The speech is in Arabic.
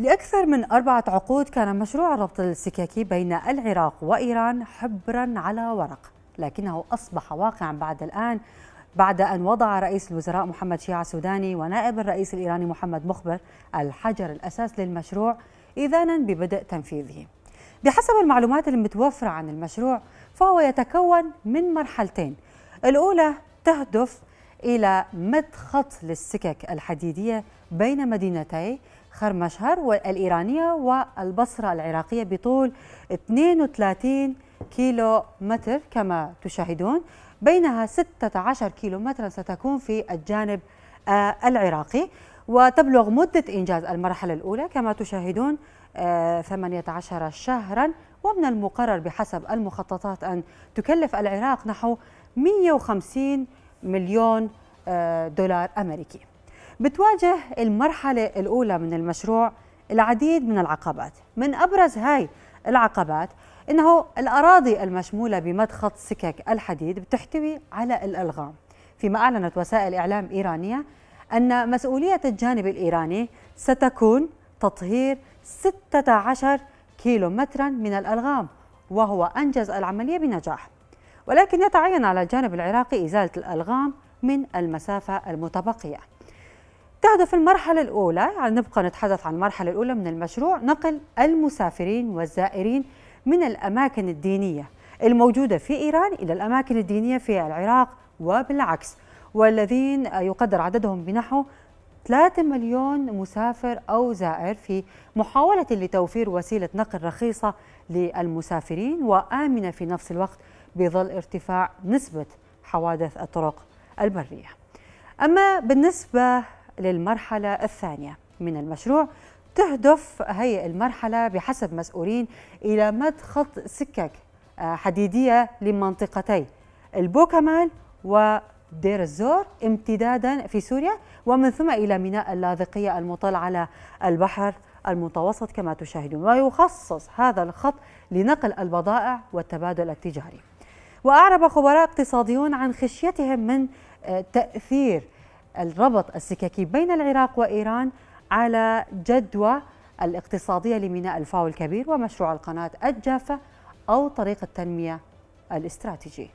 لأكثر من أربعة عقود كان مشروع الربط السكاكي بين العراق وإيران حبرا على ورق لكنه أصبح واقعا بعد الآن بعد أن وضع رئيس الوزراء محمد شيعة السوداني ونائب الرئيس الإيراني محمد مخبر الحجر الأساس للمشروع إذانا ببدء تنفيذه بحسب المعلومات المتوفرة عن المشروع فهو يتكون من مرحلتين الأولى تهدف إلى مد خط للسكك الحديدية بين مدينتي خرمشهر الإيرانية والبصرة العراقية بطول 32 كيلو متر كما تشاهدون بينها 16 كيلو مترا ستكون في الجانب آه، العراقي وتبلغ مدة إنجاز المرحلة الأولى كما تشاهدون 18 آه، شهرا ومن المقرر بحسب المخططات أن تكلف العراق نحو 150 مليون آه، دولار أمريكي بتواجه المرحلة الأولى من المشروع العديد من العقبات من أبرز هاي العقبات إنه الأراضي المشمولة بمدخط سكك الحديد بتحتوي على الألغام فيما أعلنت وسائل إعلام إيرانية أن مسؤولية الجانب الإيراني ستكون تطهير 16 كيلومترا من الألغام وهو أنجز العملية بنجاح ولكن يتعين على الجانب العراقي إزالة الألغام من المسافة المتبقية تهدف المرحلة الأولى يعني نبقى نتحدث عن المرحلة الأولى من المشروع نقل المسافرين والزائرين من الأماكن الدينية الموجودة في إيران إلى الأماكن الدينية في العراق وبالعكس والذين يقدر عددهم بنحو 3 مليون مسافر أو زائر في محاولة لتوفير وسيلة نقل رخيصة للمسافرين وآمنة في نفس الوقت بظل ارتفاع نسبة حوادث الطرق البرية أما بالنسبة للمرحلة الثانية من المشروع تهدف هي المرحلة بحسب مسؤولين إلى مد خط سكك آه، حديدية لمنطقتي البوكمال ودير الزور امتدادا في سوريا ومن ثم إلى ميناء اللاذقية المطل على البحر المتوسط كما تشاهدون ويخصص هذا الخط لنقل البضائع والتبادل التجاري وأعرب خبراء اقتصاديون عن خشيتهم من آه، تأثير الربط السككي بين العراق وإيران على جدوى الاقتصادية لميناء الفاو الكبير ومشروع القناة الجافة أو طريق التنمية الاستراتيجي